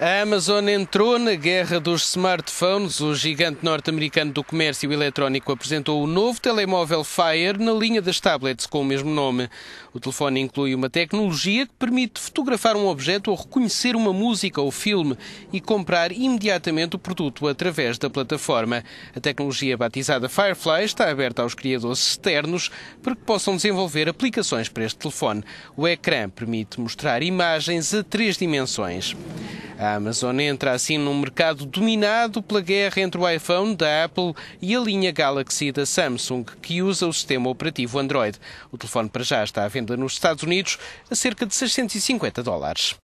A Amazon entrou na guerra dos smartphones. O gigante norte-americano do comércio eletrónico apresentou o novo telemóvel Fire na linha das tablets com o mesmo nome. O telefone inclui uma tecnologia que permite fotografar um objeto ou reconhecer uma música ou filme e comprar imediatamente o produto através da plataforma. A tecnologia batizada Firefly está aberta aos criadores externos para que possam desenvolver aplicações para este telefone. O ecrã permite mostrar imagens a três dimensões. A Amazon entra assim num mercado dominado pela guerra entre o iPhone da Apple e a linha Galaxy da Samsung, que usa o sistema operativo Android. O telefone para já está à venda nos Estados Unidos a cerca de 650 dólares.